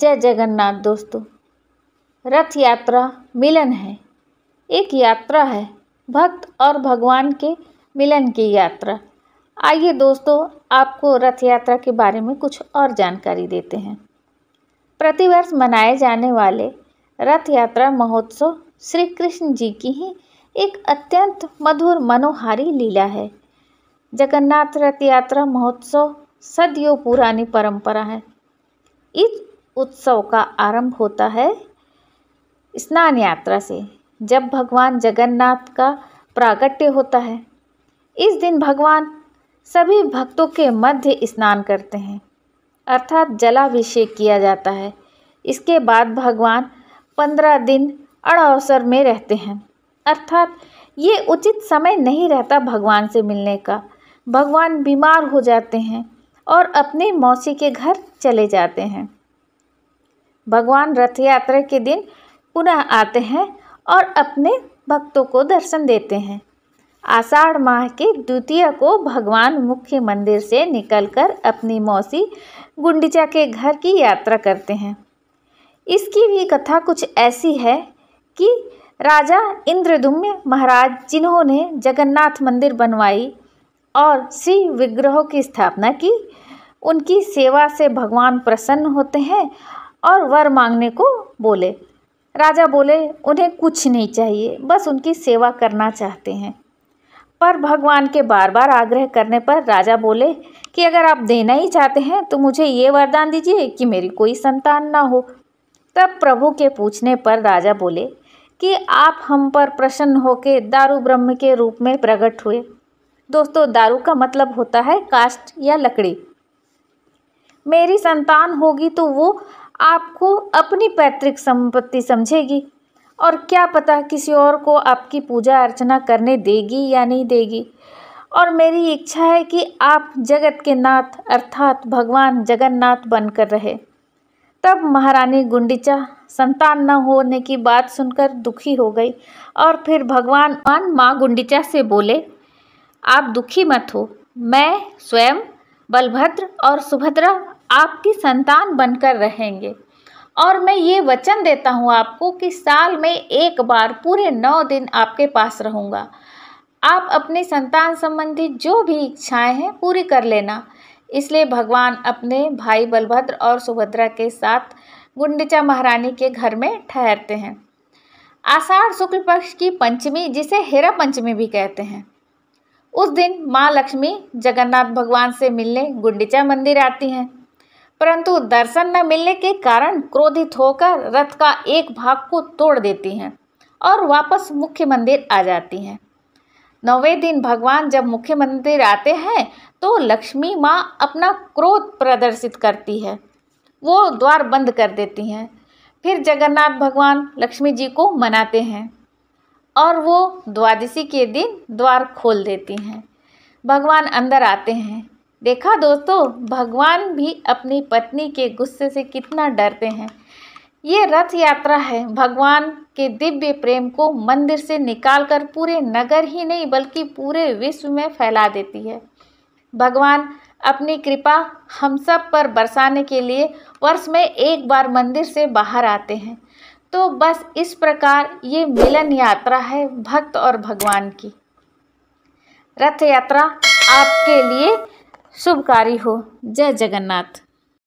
जय जगन्नाथ दोस्तों रथ यात्रा मिलन है एक यात्रा है भक्त और भगवान के मिलन की यात्रा आइए दोस्तों आपको रथ यात्रा के बारे में कुछ और जानकारी देते हैं प्रतिवर्ष मनाए जाने वाले रथ यात्रा महोत्सव श्री कृष्ण जी की ही एक अत्यंत मधुर मनोहारी लीला है जगन्नाथ रथ यात्रा महोत्सव सदियों पुरानी परंपरा है इस उत्सव का आरंभ होता है स्नान यात्रा से जब भगवान जगन्नाथ का प्रागट्य होता है इस दिन भगवान सभी भक्तों के मध्य स्नान करते हैं अर्थात जलाभिषेक किया जाता है इसके बाद भगवान पंद्रह दिन अड़ावसर में रहते हैं अर्थात ये उचित समय नहीं रहता भगवान से मिलने का भगवान बीमार हो जाते हैं और अपने मौसी के घर चले जाते हैं भगवान रथ यात्रा के दिन पुनः आते हैं और अपने भक्तों को दर्शन देते हैं आषाढ़ माह के द्वितीय को भगवान मुख्य मंदिर से निकलकर अपनी मौसी गुंडिचा के घर की यात्रा करते हैं इसकी भी कथा कुछ ऐसी है कि राजा इंद्रदुम्य महाराज जिन्होंने जगन्नाथ मंदिर बनवाई और श्री विग्रहों की स्थापना की उनकी सेवा से भगवान प्रसन्न होते हैं और वर मांगने को बोले राजा बोले उन्हें कुछ नहीं चाहिए बस उनकी सेवा करना चाहते हैं पर भगवान के बार बार आग्रह करने पर राजा बोले कि अगर आप देना ही चाहते हैं तो मुझे ये वरदान दीजिए कि मेरी कोई संतान ना हो तब प्रभु के पूछने पर राजा बोले कि आप हम पर प्रसन्न होकर दारू ब्रह्म के रूप में प्रकट हुए दोस्तों दारू का मतलब होता है कास्ट या लकड़ी मेरी संतान होगी तो वो आपको अपनी पैतृक संपत्ति समझेगी और क्या पता किसी और को आपकी पूजा अर्चना करने देगी या नहीं देगी और मेरी इच्छा है कि आप जगत के नाथ अर्थात भगवान जगन्नाथ बनकर रहे तब महारानी गुंडीचा संतान न होने की बात सुनकर दुखी हो गई और फिर भगवान माँ गुंडीचा से बोले आप दुखी मत हो मैं स्वयं बलभद्र और सुभद्रा आपकी संतान बनकर रहेंगे और मैं ये वचन देता हूँ आपको कि साल में एक बार पूरे नौ दिन आपके पास रहूँगा आप अपने संतान संबंधी जो भी इच्छाएं हैं पूरी कर लेना इसलिए भगवान अपने भाई बलभद्र और सुभद्रा के साथ गुंडिचा महारानी के घर में ठहरते हैं आषाढ़ शुक्ल पक्ष की पंचमी जिसे हेरा पंचमी भी कहते हैं उस दिन माँ लक्ष्मी जगन्नाथ भगवान से मिलने गुंडिचा मंदिर आती हैं परंतु दर्शन न मिलने के कारण क्रोधित होकर रथ का एक भाग को तोड़ देती हैं और वापस मुख्य मंदिर आ जाती हैं नौवे दिन भगवान जब मुख्य मंदिर आते हैं तो लक्ष्मी माँ अपना क्रोध प्रदर्शित करती है वो द्वार बंद कर देती हैं फिर जगन्नाथ भगवान लक्ष्मी जी को मनाते हैं और वो द्वादशी के दिन द्वार खोल देती हैं भगवान अंदर आते हैं देखा दोस्तों भगवान भी अपनी पत्नी के गुस्से से कितना डरते हैं ये रथ यात्रा है भगवान के दिव्य प्रेम को मंदिर से निकालकर पूरे नगर ही नहीं बल्कि पूरे विश्व में फैला देती है भगवान अपनी कृपा हम सब पर बरसाने के लिए वर्ष में एक बार मंदिर से बाहर आते हैं तो बस इस प्रकार ये मिलन यात्रा है भक्त और भगवान की रथ यात्रा आपके लिए शुभ कार्य हो जय जगन्नाथ